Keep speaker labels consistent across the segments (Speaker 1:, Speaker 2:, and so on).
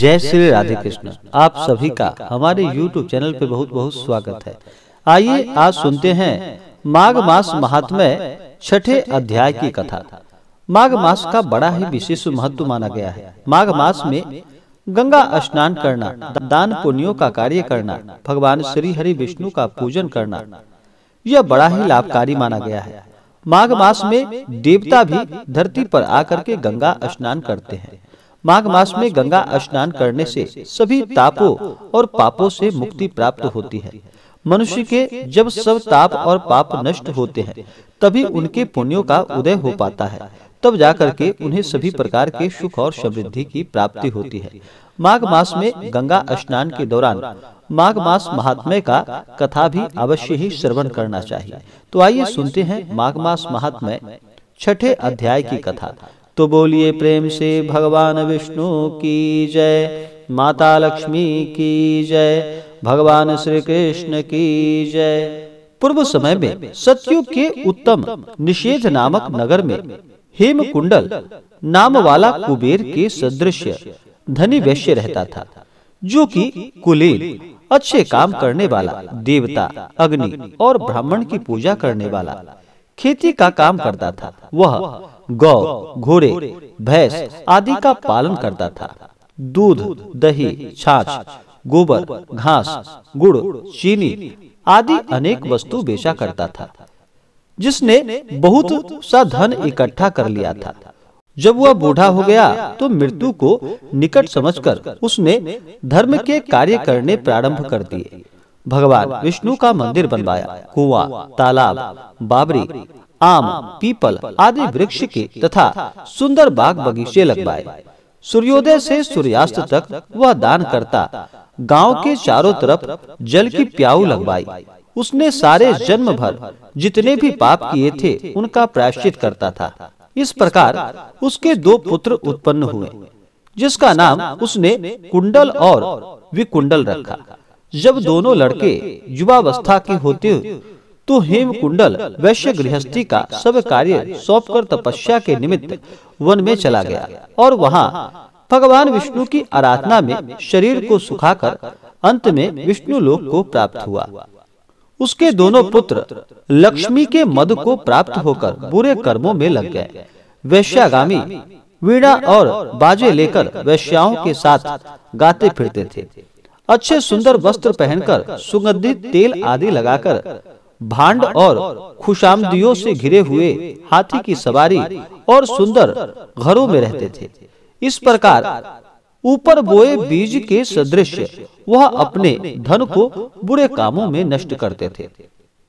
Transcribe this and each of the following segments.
Speaker 1: जय श्री राधे कृष्ण आप सभी का हमारे YouTube चैनल पर बहुत बहुत स्वागत है आइए आज सुनते हैं माघ मास महात्म्य छठे अध्याय की कथा माघ मास का बड़ा ही विशेष महत्व माना गया है माघ मास में गंगा स्नान करना दान पुण्यों का कार्य करना भगवान श्री हरि विष्णु का पूजन करना यह बड़ा ही लाभकारी माना गया है माघ मास में देवता भी धरती पर आकर के गंगा स्नान करते हैं माघ मास में गंगा स्नान करने से सभी तापों और पापों से मुक्ति प्राप्त होती है मनुष्य के जब सब ताप और पाप नष्ट होते हैं तभी उनके पुण्यों का उदय हो पाता है तब जाकर के उन्हें सभी प्रकार के सुख और समृद्धि की प्राप्ति होती है माघ मास में गंगा स्नान के दौरान माघ मास महात्म्य का कथा भी अवश्य ही श्रवण करना चाहिए तो आइए तो सुनते हैं माघ मास महात्म्य छठे अध्याय की कथा तो बोलिए प्रेम से भगवान विष्णु की जय माता लक्ष्मी की जय भगवान श्री कृष्ण की जय पूर्व समय में सतयुग के उत्तम निषेध नामक नगर में हेम कुंडल नाम वाला कुबेर के सदृश धनी वैश्य रहता था जो कि कुलीन अच्छे काम करने वाला देवता अग्नि और ब्राह्मण की पूजा करने वाला खेती का काम करता था वह गौ घोड़े भैंस आदि का पालन करता था दूध दही छाछ गोबर घास गुड़ चीनी आदि अनेक वस्तु बेचा करता था जिसने बहुत सा धन इकट्ठा कर लिया था जब वह बूढ़ा हो गया तो मृत्यु को निकट समझकर उसने धर्म के कार्य करने प्रारंभ कर दिए भगवान विष्णु का मंदिर बनवाया कुआ तालाब बाबरी आम पीपल आदि वृक्ष के तथा सुंदर बाग बगीचे लगवाए सूर्योदय से सूर्यास्त तक वह दान करता गांव के चारों तरफ जल की प्याऊ लगवाई उसने सारे जन्म भर जितने भी पाप किए थे उनका प्रायश्चित करता था इस प्रकार उसके दो पुत्र उत्पन्न हुए जिसका नाम उसने कुंडल और विकुंडल रखा जब दोनों लड़के युवावस्था के होते तो, तो हेम कुंडल वैश्य गृहस्थी का सब कार्य सौंपकर तपस्या के निमित्त वन में चला गया और वहाँ भगवान विष्णु की आराधना में शरीर को सुखाकर अंत में विष्णु लोक को प्राप्त हुआ उसके दोनों पुत्र लक्ष्मी के मद को प्राप्त होकर बुरे कर्मों में लग गए वैश्यागामी वीणा और बाजे लेकर वैश्याओं के साथ गाते फिरते थे अच्छे सुंदर वस्त्र पहनकर सुगंधित तेल आदि लगाकर भांड और खुशामदियों से घिरे हुए हाथी की सवारी और सुंदर घरों में रहते थे इस प्रकार ऊपर बोए बीज के सदृश वह अपने धन को बुरे कामों में नष्ट करते थे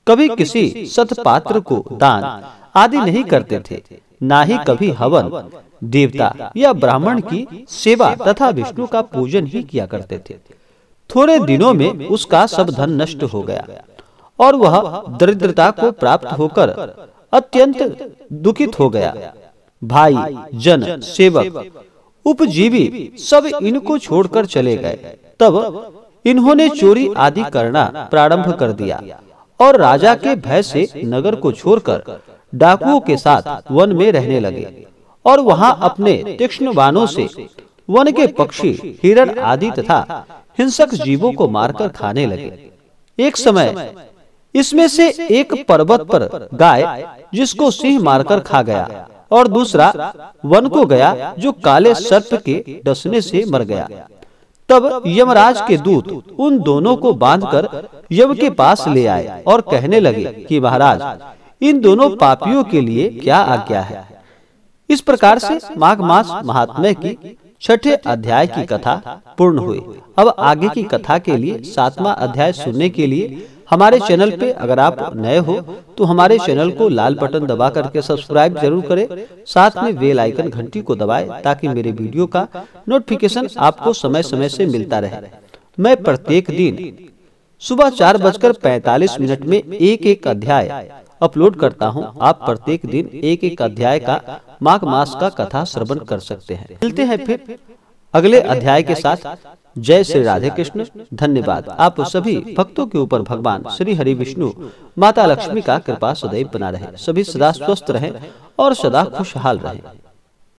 Speaker 1: कभी किसी सतपात्र को दान आदि नहीं करते थे ना ही कभी हवन देवता या ब्राह्मण की सेवा तथा विष्णु का पूजन ही किया करते थे थोड़े दिनों में उसका सब धन नष्ट हो गया और वह दरिद्रता को प्राप्त होकर अत्यंत दुखित हो गया भाई जन सेवक उपजीवी सब इनको छोड़कर चले गए तब इन्होंने चोरी आदि करना प्रारंभ कर दिया और राजा के भय से नगर को छोड़कर डाकुओं के साथ वन में रहने लगे और वहां अपने तीक्ष्ण बाणों से वन के पक्षी हिरण आदि तथा हिंसक जीवों को मारकर खाने लगे एक समय इसमें से एक पर्वत पर गाय जिसको सिंह मारकर खा गया और दूसरा वन को गया जो काले सर्प के डसने से मर गया तब यमराज के दूत उन दोनों को बांधकर यम के पास ले आए और कहने लगे कि महाराज इन दोनों पापियों के लिए क्या आज्ञा है इस प्रकार से माघ मास महात्मा की छठे अध्याय की कथा पूर्ण हुई अब आगे की कथा के लिए सातवा अध्याय सुनने के लिए हमारे चैनल पे अगर आप नए हो तो, तो हमारे चैनल को लाल बटन दबा करके सब्सक्राइब जरूर करें साथ में बेल आइकन घंटी को दबाएं ताकि मेरे वीडियो का नोटिफिकेशन आपको समय समय से मिलता रहे मैं प्रत्येक दिन सुबह चार बजकर पैतालीस मिनट में एक एक अध्याय अपलोड करता हूं। आप प्रत्येक दिन एक एक अध्याय का माघ मास का कथा श्रवण कर सकते हैं मिलते हैं फिर अगले अध्याय के साथ जय श्री राधे कृष्ण धन्यवाद आप सभी भक्तों के ऊपर भगवान श्री हरि विष्णु माता लक्ष्मी का कृपा सदैव बना रहे सभी सदा स्वस्थ रहें और सदा खुशहाल रहें